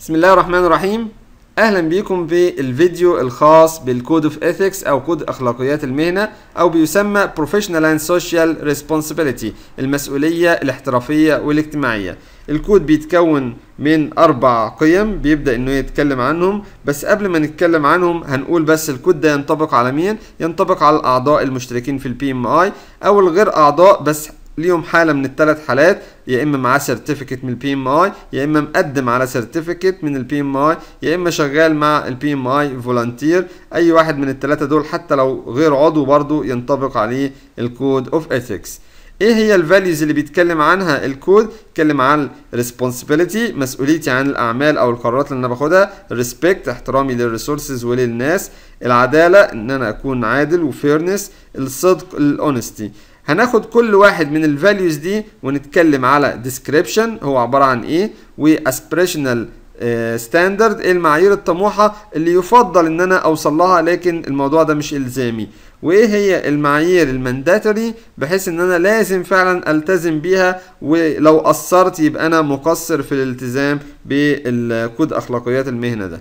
بسم الله الرحمن الرحيم اهلا بيكم في الفيديو الخاص بالكود اوف ايثكس او كود اخلاقيات المهنه او بيسمى بروفيشنال اند سوشيال ريسبونسبيلتي المسؤوليه الاحترافيه والاجتماعيه الكود بيتكون من اربع قيم بيبدا انه يتكلم عنهم بس قبل ما نتكلم عنهم هنقول بس الكود ده ينطبق على مين ينطبق على الاعضاء المشتركين في البي ام اي او الغير اعضاء بس ليهم حاله من الثلاث حالات يا اما معاه سيرتيفيكت من البي ام اي يا اما مقدم على سيرتيفيكت من البي ام اي يا اما شغال مع البي ام اي فولنتير اي واحد من الثلاثه دول حتى لو غير عضو برضه ينطبق عليه الكود اوف ايثكس ايه هي الفاليوز اللي بيتكلم عنها الكود بيتكلم عن responsibility مسؤوليتي عن الاعمال او القرارات اللي انا باخدها respect احترامي للريسورسز وللناس العداله ان انا اكون عادل وفيرنس الصدق الاونستي هناخد كل واحد من الفاليوز دي ونتكلم على ديسكريبشن هو عبارة عن ايه واسبريشنال آه، ستاندرد ايه المعايير الطموحة اللي يفضل ان انا اوصل لها لكن الموضوع ده مش الزامي وايه هي المعايير المانداتوري بحيث ان انا لازم فعلا التزم بيها ولو قصرت يبقى انا مقصر في الالتزام بكود اخلاقيات المهنة ده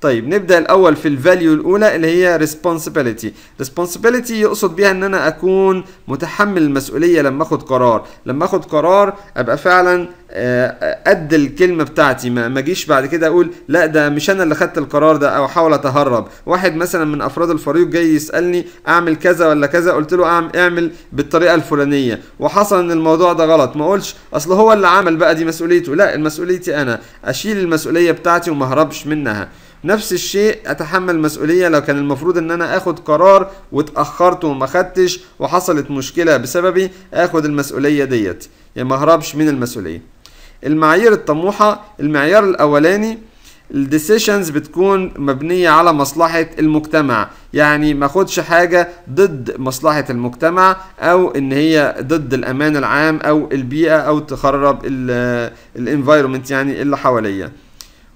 طيب نبدا الاول في الفاليو الاولى اللي هي ريسبونسبيلتي ريسبونسبيلتي يقصد بيها ان انا اكون متحمل المسؤوليه لما اخد قرار لما اخد قرار ابقى فعلا قد آه، الكلمه بتاعتي ما اجيش بعد كده اقول لا ده مش انا اللي خدت القرار ده او احاول اتهرب واحد مثلا من افراد الفريق جاي يسالني اعمل كذا ولا كذا قلت له اعمل بالطريقه الفلانيه وحصل ان الموضوع ده غلط ما اقولش اصل هو اللي عمل بقى دي مسؤوليته لا مسؤوليتي انا اشيل المسؤوليه بتاعتي وما اهربش منها نفس الشيء اتحمل مسؤوليه لو كان المفروض ان انا اخد قرار واتاخرت وما خدتش وحصلت مشكله بسببي اخد المسؤوليه ديت يعني ما هربش من المسؤوليه المعايير الطموحه المعيار الاولاني الديسيشنز بتكون مبنية على مصلحة المجتمع يعني ما خدش حاجة ضد مصلحة المجتمع او ان هي ضد الامان العام او البيئة او تخرب الانفايرمنت يعني اللي حواليا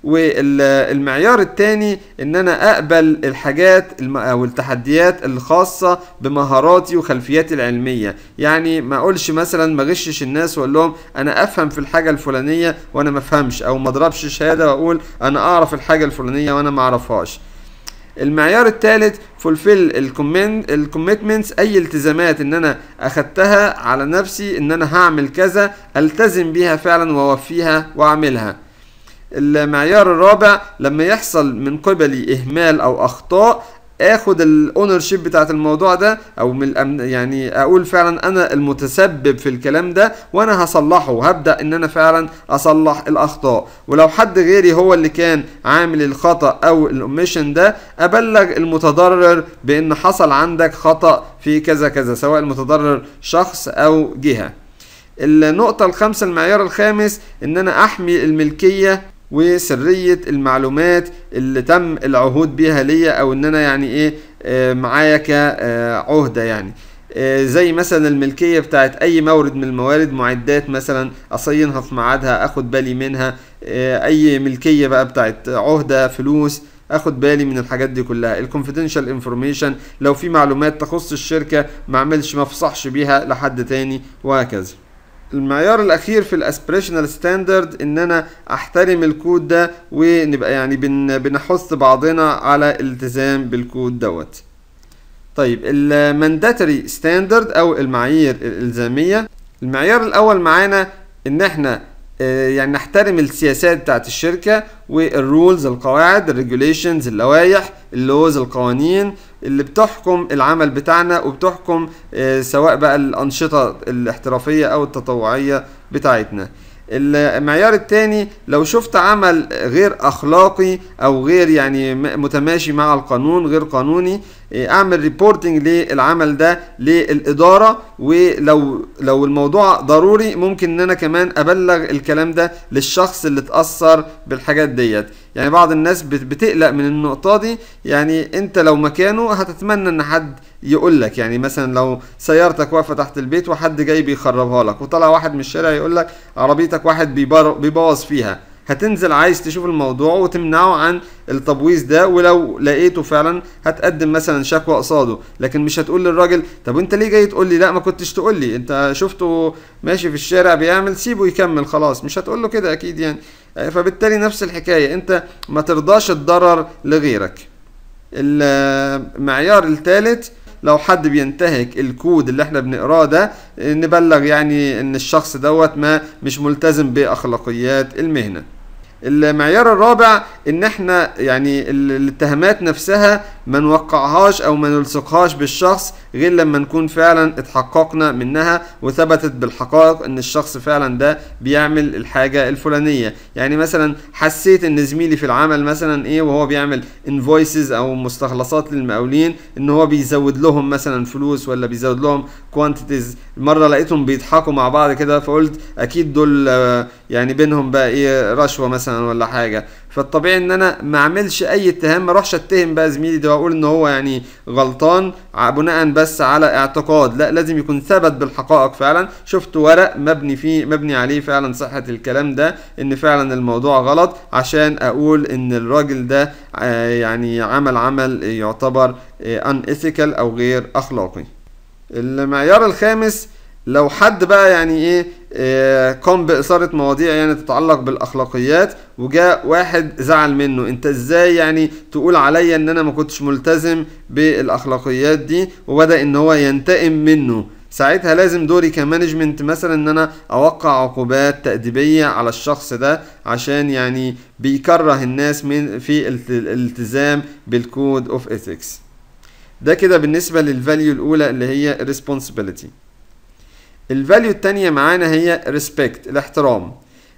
والمعيار الثاني ان انا اقبل الحاجات او التحديات الخاصه بمهاراتي وخلفياتي العلميه يعني ما اقولش مثلا ما غشش الناس واقول لهم انا افهم في الحاجه الفلانيه وانا ما افهمش او ما اضربش شهاده واقول انا اعرف الحاجه الفلانيه وانا ما اعرفهاش المعيار الثالث فولفيل الكوميتمنتس اي التزامات ان انا اخدتها على نفسي ان انا هعمل كذا التزم بيها فعلا واوفيها واعملها المعيار الرابع لما يحصل من قبلي اهمال او اخطاء اخد الاونر شيب بتاعت الموضوع ده او من الأمن يعني اقول فعلا انا المتسبب في الكلام ده وانا هصلحه وهبدا ان انا فعلا اصلح الاخطاء ولو حد غيري هو اللي كان عامل الخطا او الاوميشن ده ابلغ المتضرر بان حصل عندك خطا في كذا كذا سواء المتضرر شخص او جهه النقطة الخامسة المعيار الخامس إن أنا أحمي الملكية وسرية المعلومات اللي تم العهود بيها ليا او ان انا يعني ايه آه، معايا كعهدة يعني آه، زي مثلا الملكية بتاعت اي مورد من الموارد معدات مثلا اصينها في ميعادها اخد بالي منها آه، اي ملكية بقى بتاعت عهدة فلوس اخد بالي من الحاجات دي كلها الكونفيدنشال انفورميشن لو في معلومات تخص الشركه ما اعملش ما افصحش بيها لحد تاني وهكذا المعيار الاخير في الاسبريشنال ستاندرد ان انا احترم الكود ده ونبقى يعني بن بنحث بعضنا على الالتزام بالكود دوت طيب المانداتري ستاندرد او المعايير الالزاميه المعيار الاول معانا ان احنا آه، يعني نحترم السياسات بتاعت الشركة والرولز القواعد الريجوليشنز اللوائح اللوز القوانين اللي بتحكم العمل بتاعنا وبتحكم آه، سواء بقى الأنشطة الاحترافية أو التطوعية بتاعتنا المعيار الثاني لو شفت عمل غير اخلاقي او غير يعني متماشي مع القانون غير قانوني آه، اعمل ريبورتنج للعمل ده للاداره ولو لو الموضوع ضروري ممكن ان انا كمان ابلغ الكلام ده للشخص اللي اتاثر بالحاجات ديت يعني بعض الناس بتقلق من النقطة دي يعني انت لو مكانه هتتمنى ان حد يقول لك يعني مثلا لو سيارتك واقفة تحت البيت وحد جاي بيخربها لك وطلع واحد من الشارع يقول لك عربيتك واحد بيبوظ فيها هتنزل عايز تشوف الموضوع وتمنعه عن التبويظ ده ولو لقيته فعلا هتقدم مثلا شكوى قصاده لكن مش هتقول للراجل طب انت ليه جاي تقول لي لا ما كنتش تقول لي انت شفته ماشي في الشارع بيعمل سيبه يكمل خلاص مش هتقول له كده اكيد يعني فبالتالي نفس الحكايه انت ما ترضاش الضرر لغيرك المعيار الثالث لو حد بينتهك الكود اللي احنا بنقراه ده نبلغ يعني ان الشخص دوت ما مش ملتزم باخلاقيات المهنه المعيار الرابع ان احنا يعني الاتهامات نفسها ما نوقعهاش او ما نلصقهاش بالشخص غير لما نكون فعلا اتحققنا منها وثبتت بالحقائق ان الشخص فعلا ده بيعمل الحاجه الفلانيه يعني مثلا حسيت ان زميلي في العمل مثلا ايه وهو بيعمل انفويسز او مستخلصات للمقاولين ان هو بيزود لهم مثلا فلوس ولا بيزود لهم كوانتيتيز مره لقيتهم بيضحكوا مع بعض كده فقلت اكيد دول يعني بينهم بقى ايه رشوه مثلا مثلا ولا حاجه فالطبيعي ان انا ما اعملش اي اتهام ما اروحش اتهم بقى زميلي ده واقول ان هو يعني غلطان بناء بس على اعتقاد لا لازم يكون ثبت بالحقائق فعلا شفت ورق مبني فيه مبني عليه فعلا صحه الكلام ده ان فعلا الموضوع غلط عشان اقول ان الراجل ده آه، يعني عمل عمل يعتبر ان آه، او غير اخلاقي المعيار الخامس لو حد بقى يعني ايه آه، قام بإثارة مواضيع يعني تتعلق بالأخلاقيات وجاء واحد زعل منه أنت إزاي يعني تقول عليا إن أنا ما كنتش ملتزم بالأخلاقيات دي وبدأ إن هو ينتقم منه ساعتها لازم دوري كمانجمنت مثلا ان انا اوقع عقوبات تأديبية على الشخص ده عشان يعني بيكره الناس من في الالتزام بالكود اوف إثكس ده كده بالنسبة للفاليو الاولى اللي هي responsibility الفاليو التانية معانا هي ريسبكت الاحترام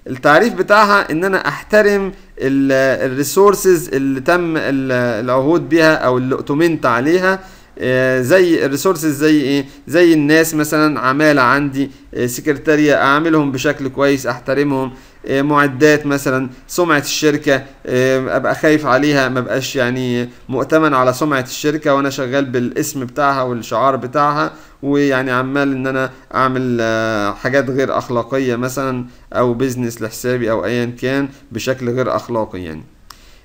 التعريف بتاعها ان انا احترم الريسورسز اللي تم العهود بيها او اللي اؤتمنت عليها آه، زي الريسورسز زي ايه زي الناس مثلا عماله عندي سكرتاريه اعملهم بشكل كويس احترمهم آه، معدات مثلا سمعه الشركه آه، ابقى خايف عليها ما بقاش يعني مؤتمن على سمعه الشركه وانا شغال بالاسم بتاعها والشعار بتاعها ويعني عمال ان انا اعمل آه، حاجات غير اخلاقيه مثلا او بيزنس لحسابي او ايا كان بشكل غير اخلاقي يعني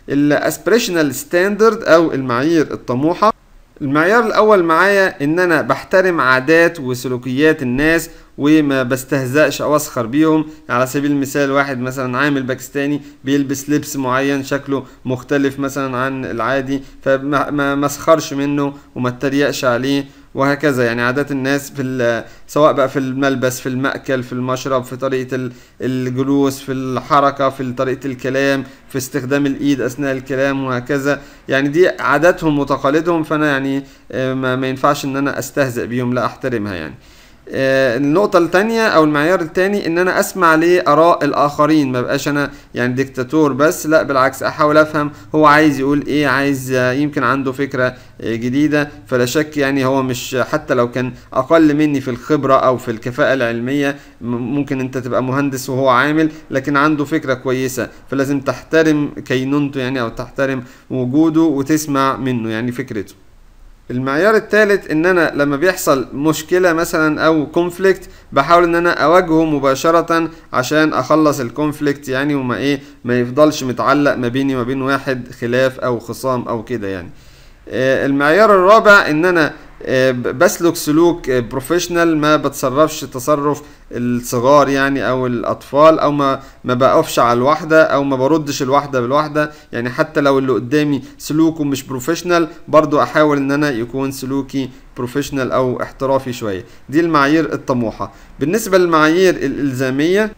الاسبريشنال ستاندرد او المعايير الطموحه المعيار الاول معايا ان انا بحترم عادات وسلوكيات الناس وما بستهزأش او اسخر بيهم على سبيل المثال واحد مثلا عامل باكستاني بيلبس لبس معين شكله مختلف مثلا عن العادي فما ما منه وما اتريقش عليه وهكذا يعني عادات الناس في سواء بقى في الملبس في المأكل في المشرب في طريقة الجلوس في الحركة في طريقة الكلام في استخدام الإيد أثناء الكلام وهكذا يعني دي عاداتهم وتقاليدهم فأنا يعني آه، ما ينفعش إن أنا أستهزئ بيهم لا أحترمها يعني آه، النقطة التانية أو المعيار التاني إن أنا أسمع لآراء الآخرين ما بقاش أنا يعني ديكتاتور بس لا بالعكس أحاول أفهم هو عايز يقول إيه عايز آه، يمكن عنده فكرة آه، جديدة فلا شك يعني هو مش حتى لو كان أقل مني في الخبرة أو في الكفاءة العلمية ممكن أنت تبقى مهندس وهو عامل لكن عنده فكرة كويسة فلازم تحترم كينونته يعني أو تحترم وجوده وتسمع منه يعني فكرته المعيار الثالث ان انا لما بيحصل مشكلة مثلا او كونفليكت بحاول ان انا اواجهه مباشرة عشان اخلص الكونفليكت يعني وما ايه ما يفضلش متعلق ما بيني وما بين واحد خلاف او خصام او كده يعني آه، المعيار الرابع ان انا آه، بسلك سلوك بروفيشنال آه، ما بتصرفش تصرف الصغار يعني او الاطفال او ما ما بقفش على الواحده او ما بردش الواحده بالواحده يعني حتى لو اللي قدامي سلوكه مش بروفيشنال برضو احاول ان انا يكون سلوكي بروفيشنال او احترافي شويه دي المعايير الطموحه بالنسبه للمعايير الالزاميه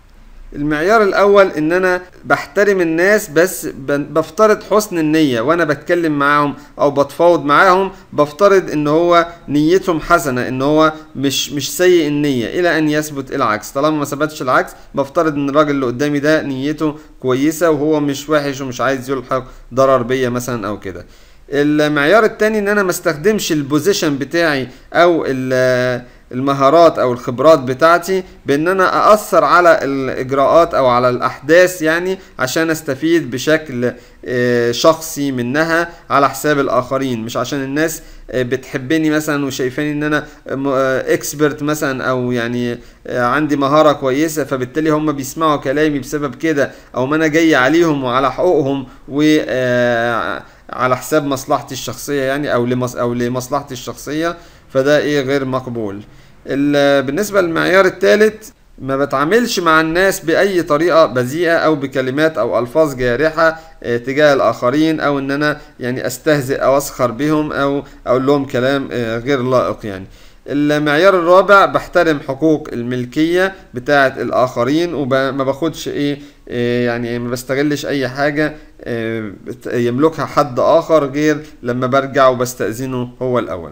المعيار الاول ان انا بحترم الناس بس بفترض حسن النيه وانا بتكلم معاهم او بتفاوض معاهم بفترض ان هو نيتهم حسنه ان هو مش مش سيء النيه الى ان يثبت العكس طالما ما ثبتش العكس بفترض ان الراجل اللي قدامي ده نيته كويسه وهو مش وحش ومش عايز يلحق ضرر بيا مثلا او كده المعيار التاني ان انا ما استخدمش البوزيشن بتاعي او المهارات او الخبرات بتاعتي بان انا اثر على الاجراءات او على الاحداث يعني عشان استفيد بشكل آه، شخصي منها على حساب الاخرين مش عشان الناس آه، بتحبني مثلا وشايفاني ان انا اكسبرت آه، مثلا او يعني عندي مهاره كويسه فبالتالي هم بيسمعوا كلامي بسبب كده او ما انا جاي عليهم وعلى حقوقهم و على حساب مصلحتي الشخصيه يعني او لمصلحتي الشخصيه فده ايه غير مقبول بالنسبة للمعيار الثالث ما بتعاملش مع الناس بأي طريقة بذيئة أو بكلمات أو ألفاظ جارحة آه، تجاه الآخرين أو إن أنا يعني أستهزئ أو أسخر بهم أو أقول لهم كلام آه، غير لائق يعني. المعيار الرابع بحترم حقوق الملكية بتاعة الآخرين وما باخدش إيه آه، يعني ما بستغلش أي حاجة يملكها حد آخر غير لما برجع وبستأذنه هو الأول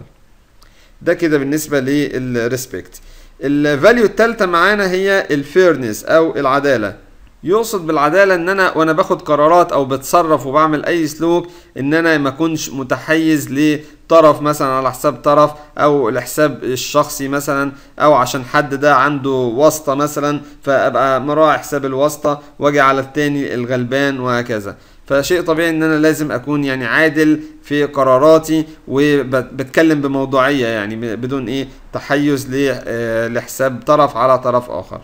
ده كده بالنسبه للريسبكت الفاليو الثالثه معانا هي الفيرنس او العداله يقصد بالعداله ان انا وانا باخد قرارات او بتصرف وبعمل اي سلوك ان انا ما اكونش متحيز لطرف مثلا على حساب طرف او الحساب الشخصي مثلا او عشان حد ده عنده واسطه مثلا فابقى مراعي حساب الواسطه واجي على التاني الغلبان وهكذا فشيء طبيعي ان انا لازم اكون يعني عادل في قراراتي وبتكلم بموضوعيه يعني بدون ايه تحيز آه، لحساب طرف على طرف اخر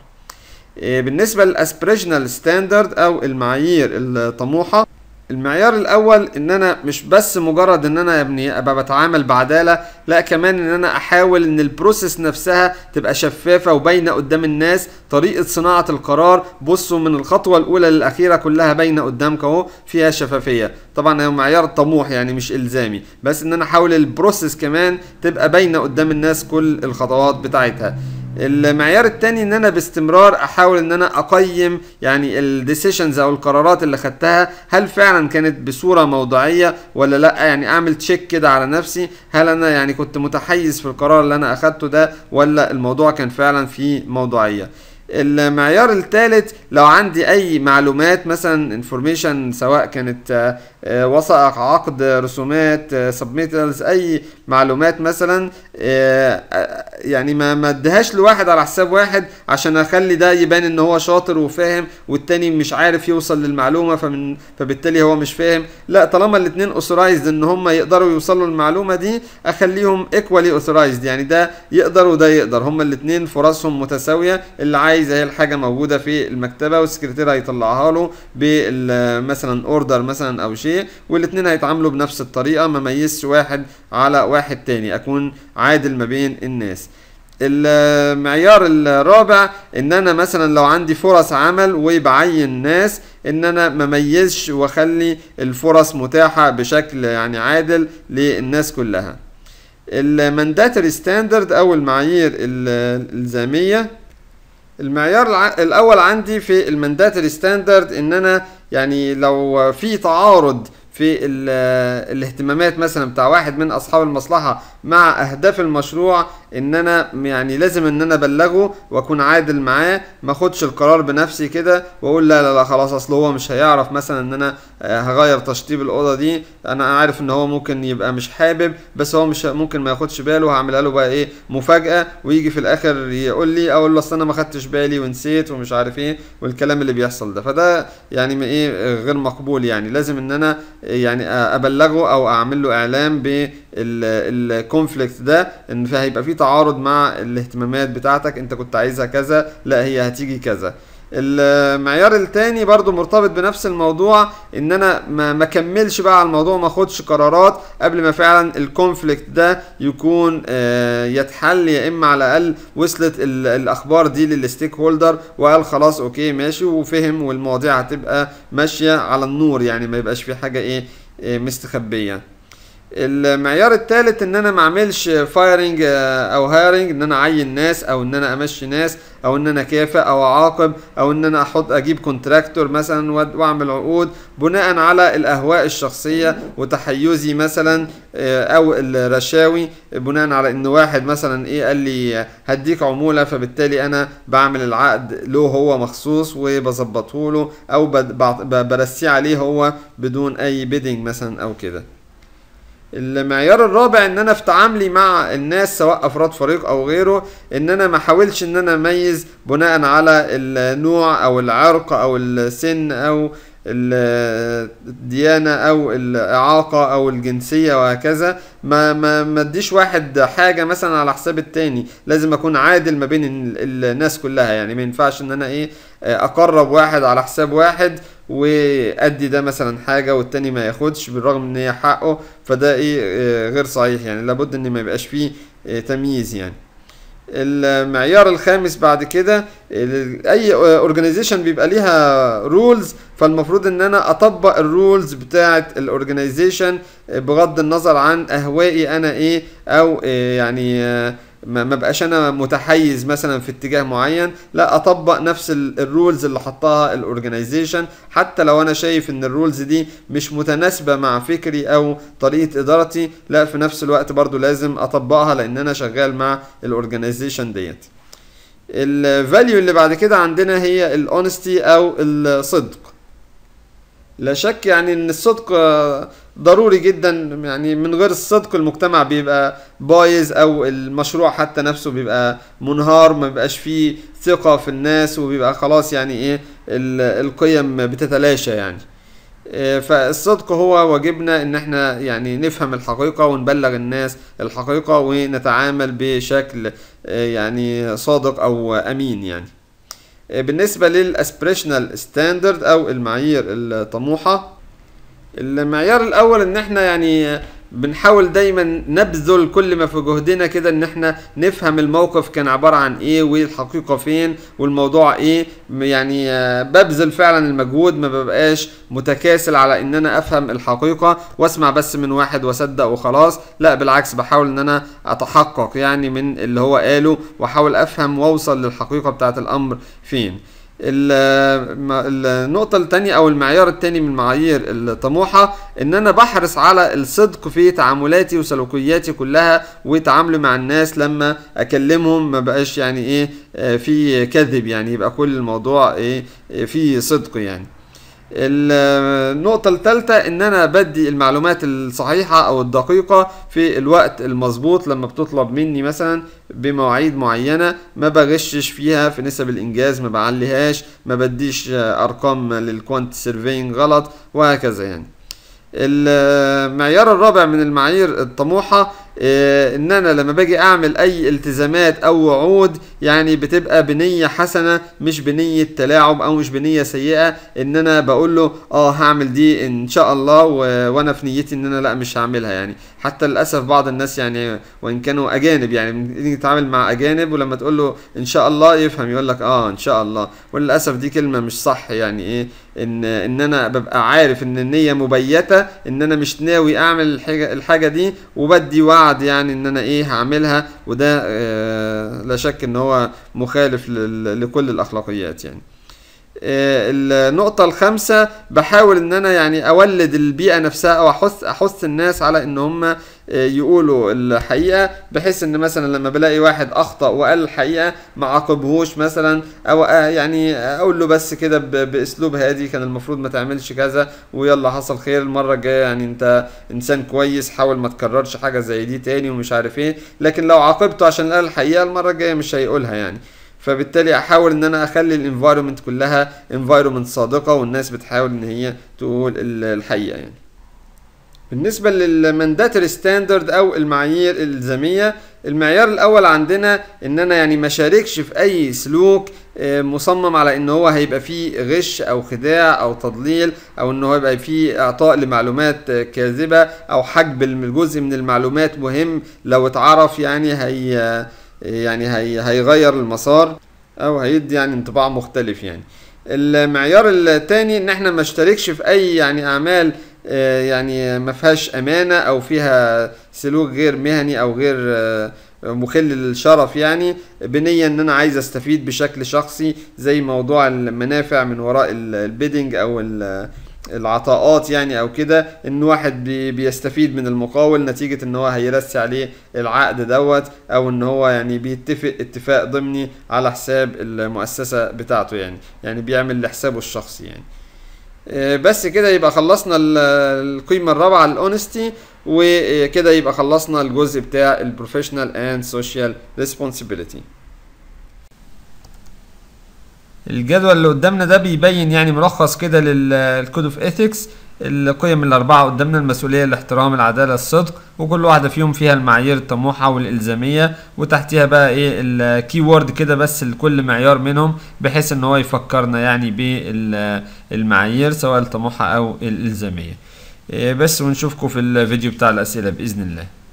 آه، بالنسبه للاسبريشنال ستاندرد او المعايير الطموحه المعيار الاول ان انا مش بس مجرد ان انا يا ابني ابقى بتعامل بعداله لا كمان ان انا احاول ان البروسيس نفسها تبقى شفافه وباينه قدام الناس طريقه صناعه القرار بصوا من الخطوه الاولى للاخيره كلها باينه قدامك اهو فيها شفافيه طبعا هو معيار طموح يعني مش الزامي بس ان انا احاول البروسيس كمان تبقى باينه قدام الناس كل الخطوات بتاعتها المعيار التاني ان انا باستمرار احاول ان انا اقيم يعني الديسيشنز او القرارات اللي خدتها هل فعلا كانت بصوره موضوعيه ولا لا يعني اعمل تشيك كده على نفسي هل انا يعني كنت متحيز في القرار اللي انا اخدته ده ولا الموضوع كان فعلا فيه موضوعيه المعيار الثالث لو عندي اي معلومات مثلا انفورميشن سواء كانت آه، آه، وثائق عقد رسومات سبميتلز آه، اي معلومات مثلا يعني ما ما اديهاش لواحد على حساب واحد عشان اخلي ده يبان ان هو شاطر وفاهم والتاني مش عارف يوصل للمعلومه فمن فبالتالي هو مش فاهم لا طالما الاثنين اوثرايزد ان هم يقدروا يوصلوا للمعلومه دي اخليهم ايكوالي اوثرايزد يعني ده يقدر وده يقدر هم الاثنين فرصهم متساويه اللي عايز عايز اهي الحاجه موجوده في المكتبه والسكرتير هيطلعها له مثلا اوردر مثلا او شيء والاثنين هيتعاملوا بنفس الطريقه ما ميزش واحد على واحد تاني اكون عادل ما بين الناس المعيار الرابع ان انا مثلا لو عندي فرص عمل وبعين ناس ان انا مميزش واخلي الفرص متاحه بشكل يعني عادل للناس كلها المانداتري ستاندرد او المعايير الالزاميه المعيار الاول عندي في المانداتري ستاندرد ان انا يعني لو في تعارض في الاهتمامات مثلا بتاع واحد من اصحاب المصلحه مع اهداف المشروع ان انا يعني لازم ان انا ابلغه واكون عادل معاه ما اخدش القرار بنفسي كده واقول لا لا لا خلاص اصل هو مش هيعرف مثلا ان انا آه، هغير تشطيب الاوضه دي انا عارف ان هو ممكن يبقى مش حابب بس هو مش ممكن ما ياخدش باله هعملها له بقى ايه مفاجاه ويجي في الاخر يقول لي اقول له اصل انا ما خدتش بالي ونسيت ومش عارف ايه والكلام اللي بيحصل ده فده يعني ايه غير مقبول يعني لازم ان انا يعني ابلغه او اعمل له اعلام الكونفليكت ده ان هيبقى في تعارض مع الاهتمامات بتاعتك انت كنت عايزها كذا لا هي هتيجي كذا المعيار التاني برضو مرتبط بنفس الموضوع ان انا ما مكملش بقى على الموضوع ما اخدش قرارات قبل ما فعلا الكونفليكت ده يكون آه، يتحل يا اما على الاقل وصلت الاخبار دي للستيك هولدر وقال خلاص اوكي ماشي وفهم والمواضيع هتبقى ماشيه على النور يعني ما يبقاش في حاجه ايه آه، مستخبيه المعيار الثالث ان انا ما اعملش فايرنج آه، او هايرنج ان انا اعين ناس او ان انا امشي ناس او ان انا كافئ او اعاقب او ان انا احط اجيب كونتراكتور مثلا واعمل عقود بناء على الاهواء الشخصيه وتحيزي مثلا آه، او الرشاوي بناء على ان واحد مثلا ايه قال لي هديك عموله فبالتالي انا بعمل العقد له هو مخصوص وبظبطه له او برسيه عليه هو بدون اي بيدنج مثلا او كده المعيار الرابع ان انا في تعاملي مع الناس سواء افراد فريق او غيره ان انا ما احاولش ان انا اميز بناء على النوع او العرق او السن او الديانة أو الإعاقة أو الجنسية وهكذا ما ما ما اديش واحد حاجة مثلا على حساب التاني لازم أكون عادل ما بين الناس كلها يعني ما ينفعش إن أنا إيه أقرب واحد على حساب واحد وأدي ده مثلا حاجة والتاني ما ياخدش بالرغم إن هي حقه فده إيه آه، غير صحيح يعني لابد إن ما يبقاش فيه آه، تمييز يعني المعيار الخامس بعد كده اي اورجانيزيشن بيبقى ليها رولز فالمفروض ان انا اطبق الرولز بتاعه الاورجانيزيشن بغض النظر عن اهوائي انا ايه او إيه يعني ما بقاش انا متحيز مثلا في اتجاه معين لا اطبق نفس الرولز اللي حطاها الاورجنايزيشن حتى لو انا شايف ان الرولز دي مش متناسبه مع فكري او طريقه ادارتي لا في نفس الوقت برضو لازم اطبقها لان انا شغال مع الاورجنايزيشن ديت الفاليو اللي بعد كده عندنا هي الاونستي او الصدق لا شك يعني ان الصدق ضروري جدا يعني من غير الصدق المجتمع بيبقى بايظ او المشروع حتى نفسه بيبقى منهار ما بيبقاش فيه ثقة في الناس وبيبقى خلاص يعني ايه القيم بتتلاشى يعني آه، فالصدق هو واجبنا ان احنا يعني نفهم الحقيقة ونبلغ الناس الحقيقة ونتعامل بشكل آه، يعني صادق او امين يعني آه، بالنسبة للاسبريشنال ستاندرد او المعايير الطموحة المعيار الاول ان احنا يعني بنحاول دايما نبذل كل ما في جهدنا كده ان احنا نفهم الموقف كان عباره عن ايه والحقيقه فين والموضوع ايه يعني آه، ببذل فعلا المجهود ما ببقاش متكاسل على ان انا افهم الحقيقه واسمع بس من واحد واصدق وخلاص لا بالعكس بحاول ان انا اتحقق يعني من اللي هو قاله واحاول افهم واوصل للحقيقه بتاعه الامر فين النقطة التانية أو المعيار التاني من معايير الطموحة إن أنا بحرص على الصدق في تعاملاتي وسلوكياتي كلها وتعاملي مع الناس لما أكلمهم ما بقاش يعني إيه آه، في كذب يعني يبقى كل الموضوع إيه آه، في صدق يعني النقطة الثالثة ان انا بدي المعلومات الصحيحة او الدقيقة في الوقت المظبوط لما بتطلب مني مثلا بمواعيد معينة ما بغشش فيها في نسب الانجاز ما بعليهاش ما بديش ارقام للكوانت سيرفينج غلط وهكذا يعني المعيار الرابع من المعايير الطموحة إيه، ان انا لما باجي اعمل اي التزامات او وعود يعني بتبقى بنيه حسنه مش بنيه تلاعب او مش بنيه سيئه ان انا بقول له اه هعمل دي ان شاء الله وانا في نيتي ان انا لا مش هعملها يعني حتى للاسف بعض الناس يعني وان كانوا اجانب يعني بنيجي نتعامل مع اجانب ولما تقول له ان شاء الله يفهم يقول لك اه ان شاء الله وللاسف دي كلمه مش صح يعني ايه ان ان انا ببقى عارف ان النيه مبيته ان انا مش ناوي اعمل الحاجه الحاجه دي وبدي وعد يعني ان انا ايه هعملها وده آه لا شك ان هو مخالف لكل الاخلاقيات يعني آه، النقطة الخامسة بحاول ان انا يعني اولد البيئة نفسها او احث احث الناس على ان هم آه، يقولوا الحقيقة بحيث ان مثلا لما بلاقي واحد اخطأ وقال الحقيقة ما عاقبهوش مثلا او آه، يعني اقول له بس كده باسلوب هادي كان المفروض ما تعملش كذا ويلا حصل خير المرة الجاية يعني انت انسان كويس حاول ما تكررش حاجة زي دي تاني ومش عارف ايه لكن لو عاقبته عشان قال الحقيقة المرة الجاية مش هيقولها يعني فبالتالي احاول ان انا اخلي الانفايرمنت كلها انفايرمنت صادقه والناس بتحاول ان هي تقول الحقيقه يعني بالنسبه للمانداتري ستاندرد او المعايير الالزاميه المعيار الاول عندنا ان انا يعني ما شاركش في اي سلوك آه، مصمم على ان هو هيبقى فيه غش او خداع او تضليل او ان هو يبقى فيه اعطاء لمعلومات كاذبه او حجب الجزء من المعلومات مهم لو اتعرف يعني هي يعني هي هيغير المسار او هيدي يعني انطباع مختلف يعني المعيار الثاني ان احنا ما اشتركش في اي يعني اعمال آه، يعني ما فيهاش امانه او فيها سلوك غير مهني او غير آه، مخل للشرف يعني بنية ان انا عايز استفيد بشكل شخصي زي موضوع المنافع من وراء البيدنج او العطاءات يعني او كده ان واحد بي بيستفيد من المقاول نتيجه ان هو هيرسي عليه العقد دوت او ان هو يعني بيتفق اتفاق ضمني على حساب المؤسسه بتاعته يعني يعني بيعمل لحسابه الشخصي يعني آه، بس كده يبقى خلصنا القيمه الرابعه الاونستي وكده يبقى خلصنا الجزء بتاع البروفيشنال اند سوشيال ريسبونسبيلتي الجدول اللي قدامنا ده بيبين يعني ملخص كده للكود اوف ايثكس القيم الأربعة قدامنا المسؤولية الاحترام العدالة الصدق وكل واحدة فيهم فيها المعايير الطموحة والإلزامية وتحتيها بقى إيه الكي وورد كده بس لكل معيار منهم بحيث إن هو يفكرنا يعني بالمعايير سواء الطموحة أو الإلزامية إيه بس ونشوفكم في الفيديو بتاع الأسئلة بإذن الله